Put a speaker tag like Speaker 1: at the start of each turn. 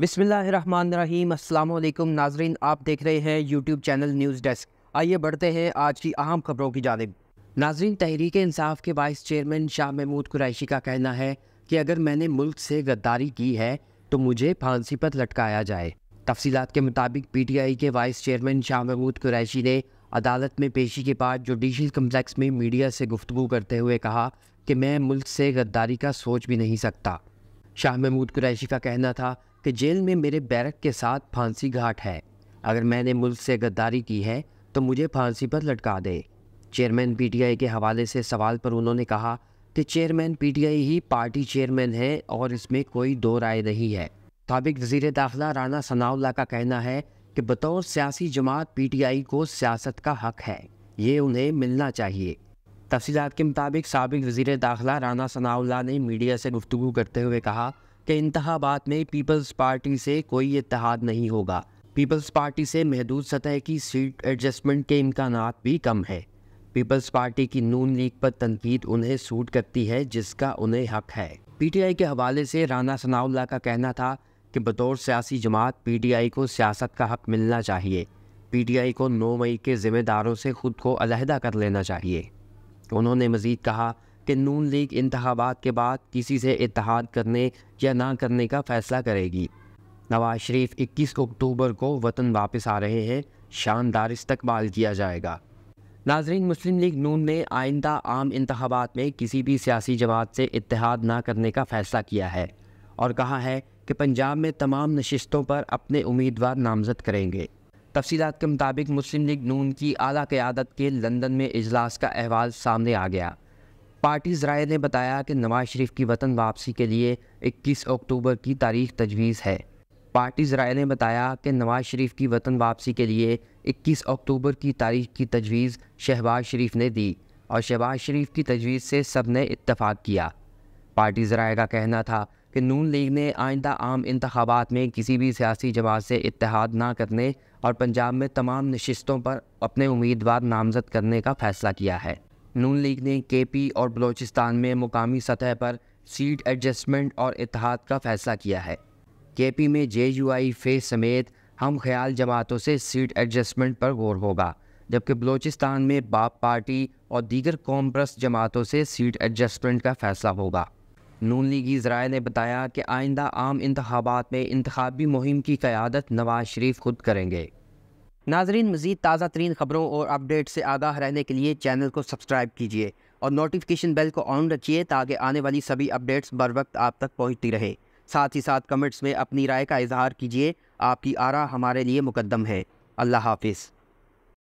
Speaker 1: बिसमीम नाजरीन आप देख रहे हैं यूट्यूब चैनल न्यूज़ डेस्क आइए बढ़ते हैं आज की अहम खबरों की जानब नाजरीन तहरीक इंसाफ के वाइस चेयरमैन शाह महमूद कुरैशी का कहना है कि अगर मैंने मुल्क से गद्दारी की है तो मुझे फांसी पर लटकाया जाए तफसीत के मुताबिक पी टी आई के वाइस चेयरमैन शाह महमूद कुरैशी ने अदालत में पेशी के बाद जुडिशल कम्प्लेक्स में मीडिया से गुफ्तु करते हुए कहा कि मैं मुल्क से गद्दारी का सोच भी नहीं सकता शाह महमूद कुरैशी का कहना था कि जेल में मेरे बैरक के साथ फांसी घाट है अगर मैंने मुल्क से गद्दारी की है तो मुझे फांसी पर लटका दे चेयरमैन पीटीआई के हवाले से सवाल पर उन्होंने कहा कि चेयरमैन पीटीआई ही पार्टी चेयरमैन है और इसमें कोई दो राय नहीं है सबक वजीर दाखिला राना सनाउल्ला का कहना है कि बतौर सियासी जमात पीटीआई को सियासत का हक है ये उन्हें मिलना चाहिए तफसीत के मुताबिक सबक वजीर दाखिला राना सनाउल्ला ने मीडिया से गुफ्तु करते हुए कहा कि इंतबात में पीपल्स पार्टी से कोई इतिहाद नहीं होगा पीपल्स पार्टी से महदूद सतह की सीट एडजस्टमेंट के इम्कान भी कम है पीपल्स पार्टी की नून लीग पर तनकीद उन्हें सूट करती है जिसका उन्हें हक है पीटीआई के हवाले से राना सनाउल्ला का कहना था कि बतौर सियासी जमात पीटीआई को सियासत का हक मिलना चाहिए पीटीआई को 9 मई के ज़िम्मेदारों से खुद को अलहदा कर लेना चाहिए उन्होंने मज़ीद कहा कि नून लीग इंतबात के बाद किसी से इतिहाद करने या ना करने का फ़ैसला करेगी नवाज शरीफ 21 अक्टूबर को वतन वापस आ रहे हैं शानदार इस्तकबाल किया जाएगा नाजरीन मुस्लिम लीग नून ने आइंदा आम इंतबात में किसी भी सियासी जमात से इतिहाद ना करने का फ़ैसला किया है और कहा है कि पंजाब में तमाम नशस्तों पर अपने उम्मीदवार नामजद करेंगे तफसीत के मुताबिक मुस्लिम लीग नून की अली क़्यादत के लंदन में अजलास का अहवाल सामने आ गया पार्टी ज़राए ने बताया कि नवाज शरीफ की वतन वापसी के लिए 21 अक्टूबर की तारीख तजवीज़ है पार्टी ज़राए ने बताया कि नवाज शरीफ की वतन वापसी के लिए 21 अक्टूबर की तारीख की तजवीज़ शहबाज शरीफ ने दी और शहबाज शरीफ की तजवीज़ से सब ने इतफ़ाक़ किया पार्टी ज़राए का कहना था कि नून लीग ने आइंदा आम इंतबात में किसी भी सियासी जमात से इतिहाद ना करने और पंजाब में तमाम नशस्तों पर अपने उम्मीदवार नामजद करने का फ़ैसला किया है नून लीग ने के पी और बलोचिस्तान में मुकामी सतह पर सीट एडजस्टमेंट और इतिहाद का फ़ैसला किया है के पी में जे यू आई फे समेत हम ख्याल जमातों से सीट एडजस्टमेंट पर गौर होगा जबकि बलोचिस्तान में बाप पार्टी और दीगर कॉम्प्रस जमातों से सीट एडजस्टमेंट का फ़ैसला होगा नून लीग इसराइल ने बताया कि आइंदा आम इंतबात में इंतबी मुहिम की क़्यादत नवाज शरीफ खुद करेंगे नाजरीन मज़ीद ताज़ा तरीन ख़बरों और अपडेट से आगाह रहने के लिए चैनल को सब्सक्राइब कीजिए और नोटिफिकेशन बेल को ऑन रखिए ताकि आने वाली सभी अपडेट्स बर वक्त आप तक पहुँचती रहे साथ ही साथ कमेंट्स में अपनी राय का इजहार कीजिए आपकी आरा हमारे लिए मुकदम है अल्लाह हाफिज़